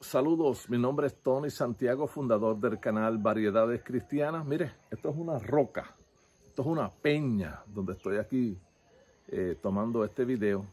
saludos. Mi nombre es Tony Santiago, fundador del canal Variedades Cristianas. Mire, esto es una roca, esto es una peña donde estoy aquí eh, tomando este video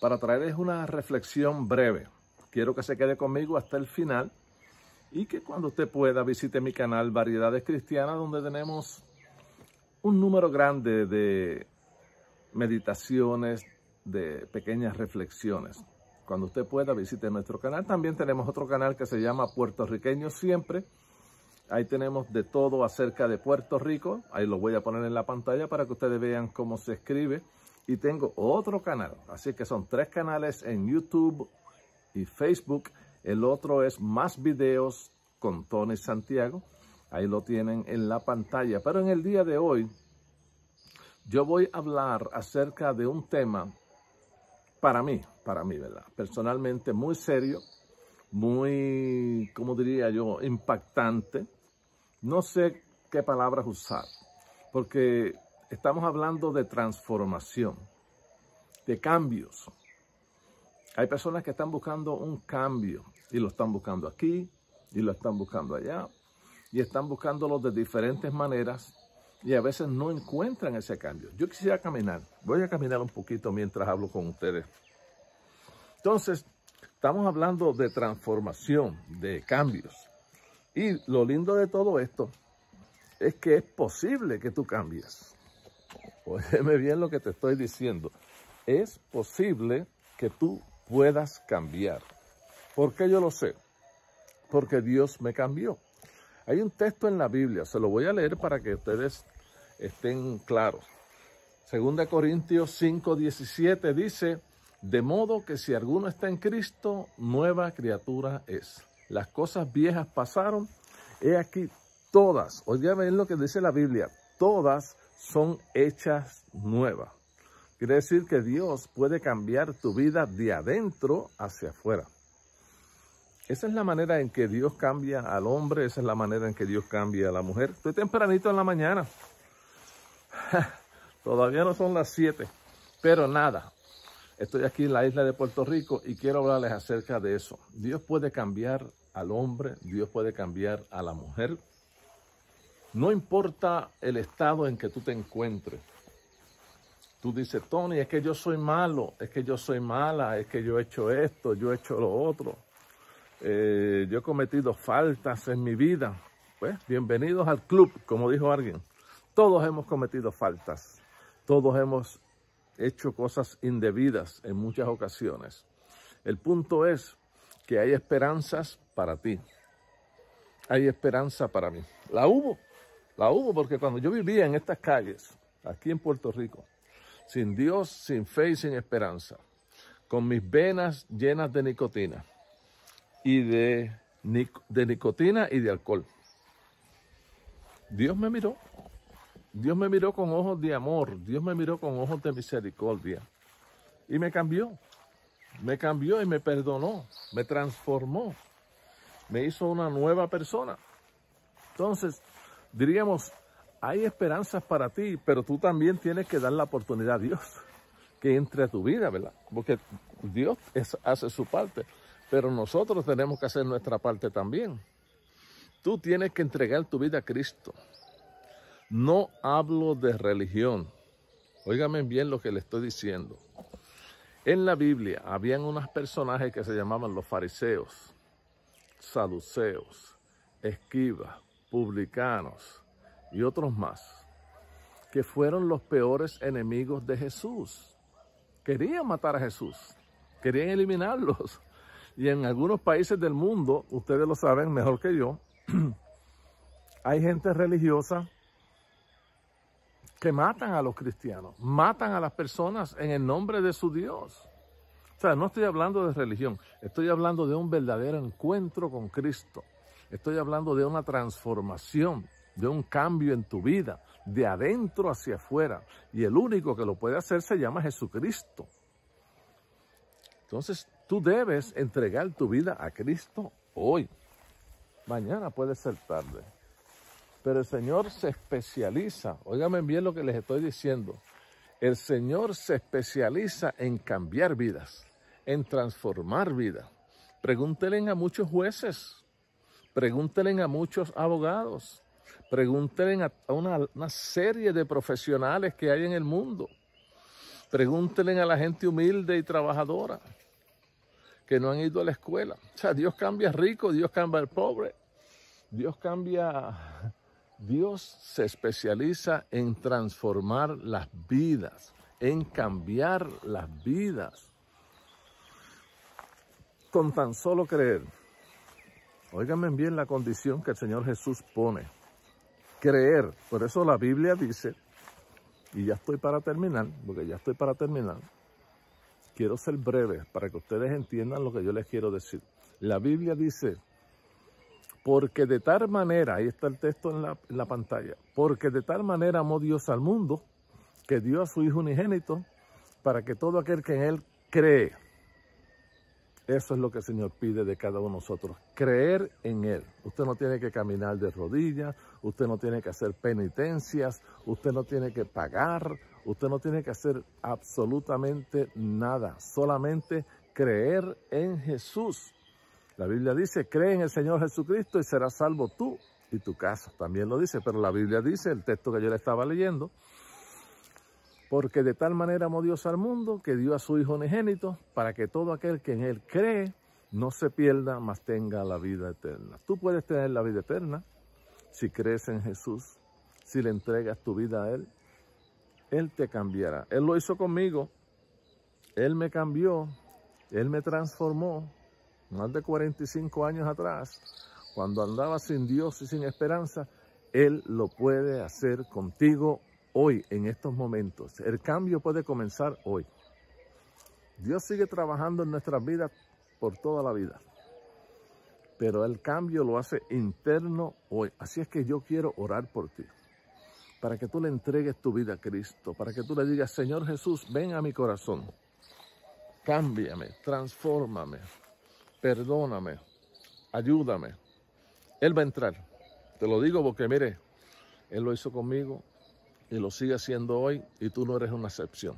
para traerles una reflexión breve. Quiero que se quede conmigo hasta el final y que cuando usted pueda visite mi canal Variedades Cristianas donde tenemos un número grande de meditaciones, de pequeñas reflexiones. Cuando usted pueda, visite nuestro canal. También tenemos otro canal que se llama Puertorriqueño Siempre. Ahí tenemos de todo acerca de Puerto Rico. Ahí lo voy a poner en la pantalla para que ustedes vean cómo se escribe. Y tengo otro canal. Así que son tres canales en YouTube y Facebook. El otro es Más Videos con Tony Santiago. Ahí lo tienen en la pantalla. Pero en el día de hoy, yo voy a hablar acerca de un tema para mí, para mí, ¿verdad? Personalmente muy serio, muy, ¿cómo diría yo? Impactante. No sé qué palabras usar, porque estamos hablando de transformación, de cambios. Hay personas que están buscando un cambio y lo están buscando aquí y lo están buscando allá y están buscándolo de diferentes maneras y a veces no encuentran ese cambio. Yo quisiera caminar. Voy a caminar un poquito mientras hablo con ustedes. Entonces, estamos hablando de transformación, de cambios. Y lo lindo de todo esto es que es posible que tú cambies. Óyeme bien lo que te estoy diciendo. Es posible que tú puedas cambiar. ¿Por qué yo lo sé? Porque Dios me cambió. Hay un texto en la Biblia, se lo voy a leer para que ustedes estén claros. Segunda Corintios 5, 17 dice, de modo que si alguno está en Cristo, nueva criatura es. Las cosas viejas pasaron, he aquí todas, oiga bien lo que dice la Biblia, todas son hechas nuevas. Quiere decir que Dios puede cambiar tu vida de adentro hacia afuera. Esa es la manera en que Dios cambia al hombre, esa es la manera en que Dios cambia a la mujer. Estoy tempranito en la mañana. Todavía no son las 7, pero nada. Estoy aquí en la isla de Puerto Rico y quiero hablarles acerca de eso. Dios puede cambiar al hombre, Dios puede cambiar a la mujer. No importa el estado en que tú te encuentres. Tú dices, Tony, es que yo soy malo, es que yo soy mala, es que yo he hecho esto, yo he hecho lo otro. Eh, yo he cometido faltas en mi vida. Pues bienvenidos al club, como dijo alguien. Todos hemos cometido faltas, todos hemos hecho cosas indebidas en muchas ocasiones. El punto es que hay esperanzas para ti. Hay esperanza para mí. La hubo, la hubo porque cuando yo vivía en estas calles, aquí en Puerto Rico, sin Dios, sin fe y sin esperanza, con mis venas llenas de nicotina, y de, de nicotina y de alcohol. Dios me miró. Dios me miró con ojos de amor. Dios me miró con ojos de misericordia. Y me cambió. Me cambió y me perdonó. Me transformó. Me hizo una nueva persona. Entonces, diríamos, hay esperanzas para ti, pero tú también tienes que dar la oportunidad a Dios que entre a tu vida, ¿verdad? Porque Dios hace su parte. Pero nosotros tenemos que hacer nuestra parte también. Tú tienes que entregar tu vida a Cristo. No hablo de religión. Óigame bien lo que le estoy diciendo. En la Biblia habían unos personajes que se llamaban los fariseos, saduceos, esquivas, publicanos y otros más, que fueron los peores enemigos de Jesús. Querían matar a Jesús, querían eliminarlos. Y en algunos países del mundo, ustedes lo saben mejor que yo, hay gente religiosa que matan a los cristianos, matan a las personas en el nombre de su Dios. O sea, no estoy hablando de religión, estoy hablando de un verdadero encuentro con Cristo. Estoy hablando de una transformación, de un cambio en tu vida, de adentro hacia afuera. Y el único que lo puede hacer se llama Jesucristo. Entonces, Tú debes entregar tu vida a Cristo hoy. Mañana puede ser tarde. Pero el Señor se especializa, óigame bien lo que les estoy diciendo, el Señor se especializa en cambiar vidas, en transformar vidas. Pregúntenle a muchos jueces, pregúntenle a muchos abogados, pregúntenle a una, serie de profesionales que hay en el mundo, pregúntenle a la gente humilde y trabajadora, que no han ido a la escuela. O sea, Dios cambia rico, Dios cambia al pobre, Dios cambia, Dios se especializa en transformar las vidas, en cambiar las vidas. Con tan solo creer, óigame bien la condición que el Señor Jesús pone. Creer, por eso la Biblia dice, y ya estoy para terminar, porque ya estoy para terminar, Quiero ser breve para que ustedes entiendan lo que yo les quiero decir. La Biblia dice, porque de tal manera, ahí está el texto en la, pantalla, porque de tal manera amó Dios al mundo, que dio a su Hijo unigénito, para que todo aquel que en Él cree, eso es lo que el Señor pide de cada uno de nosotros, creer en Él. Usted no tiene que caminar de rodillas, usted no tiene que hacer penitencias, usted no tiene que pagar, Usted no tiene que hacer absolutamente nada, solamente creer en Jesús. La Biblia dice, cree en el Señor Jesucristo y serás salvo tú y tu casa. También lo dice, pero la Biblia dice, el texto que yo le estaba leyendo, porque de tal manera amó Dios al mundo que dio a su Hijo unigénito para que todo aquel que en Él cree no se pierda, mas tenga la vida eterna. Tú puedes tener la vida eterna si crees en Jesús, si le entregas tu vida a Él, él te cambiará. Él lo hizo conmigo. Él me cambió. Él me transformó. Más de 45 años atrás, cuando andaba sin Dios y sin esperanza, Él lo puede hacer contigo hoy, en estos momentos. El cambio puede comenzar hoy. Dios sigue trabajando en nuestras vidas por toda la vida. Pero el cambio lo hace interno hoy. Así es que yo quiero orar por ti para que tú le entregues tu vida a Cristo, para que tú le digas, Señor Jesús, ven a mi corazón, cámbiame, transfórmame, perdóname, ayúdame. Él va a entrar. Te lo digo porque mire, Él lo hizo conmigo y lo sigue haciendo hoy y tú no eres una excepción.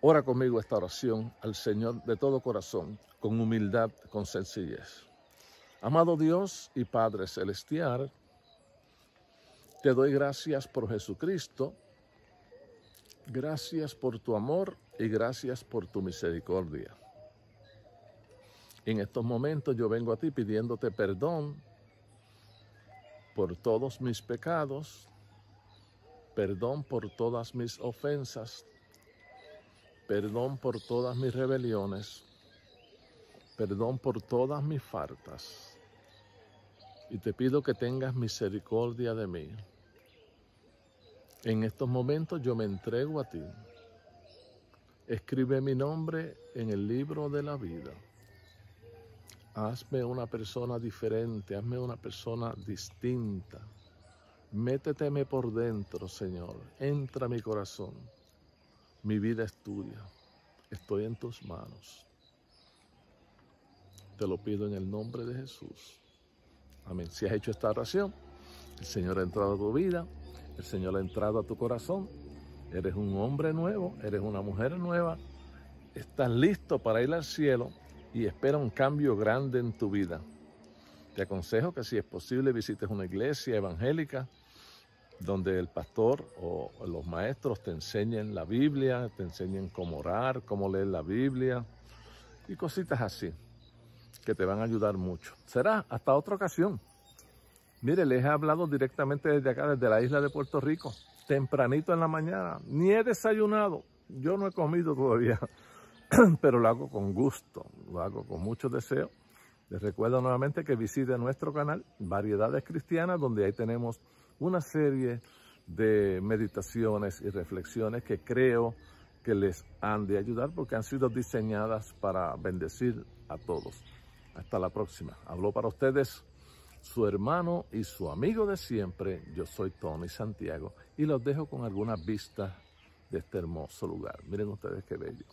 Ora conmigo esta oración al Señor de todo corazón, con humildad, con sencillez. Amado Dios y Padre Celestial, te doy gracias por Jesucristo, gracias por tu amor y gracias por tu misericordia. En estos momentos yo vengo a ti pidiéndote perdón por todos mis pecados, perdón por todas mis ofensas, perdón por todas mis rebeliones, perdón por todas mis faltas. Y te pido que tengas misericordia de mí. En estos momentos yo me entrego a ti. Escribe mi nombre en el libro de la vida. Hazme una persona diferente, hazme una persona distinta. Méteteme por dentro, Señor. Entra mi corazón. Mi vida es tuya. Estoy en tus manos. Te lo pido en el nombre de Jesús. Amén. Si has hecho esta oración, el Señor ha entrado a tu vida el Señor ha entrado a tu corazón. Eres un hombre nuevo, eres una mujer nueva. Estás listo para ir al cielo y espera un cambio grande en tu vida. Te aconsejo que si es posible visites una iglesia evangélica donde el pastor o los maestros te enseñen la Biblia, te enseñen cómo orar, cómo leer la Biblia y cositas así que te van a ayudar mucho. Será hasta otra ocasión. Mire, les he hablado directamente desde acá, desde la isla de Puerto Rico, tempranito en la mañana. Ni he desayunado, yo no he comido todavía, pero lo hago con gusto, lo hago con mucho deseo. Les recuerdo nuevamente que visiten nuestro canal Variedades Cristianas, donde ahí tenemos una serie de meditaciones y reflexiones que creo que les han de ayudar porque han sido diseñadas para bendecir a todos. Hasta la próxima. Hablo para ustedes su hermano y su amigo de siempre. Yo soy Tony Santiago y los dejo con algunas vistas de este hermoso lugar. Miren ustedes qué bello.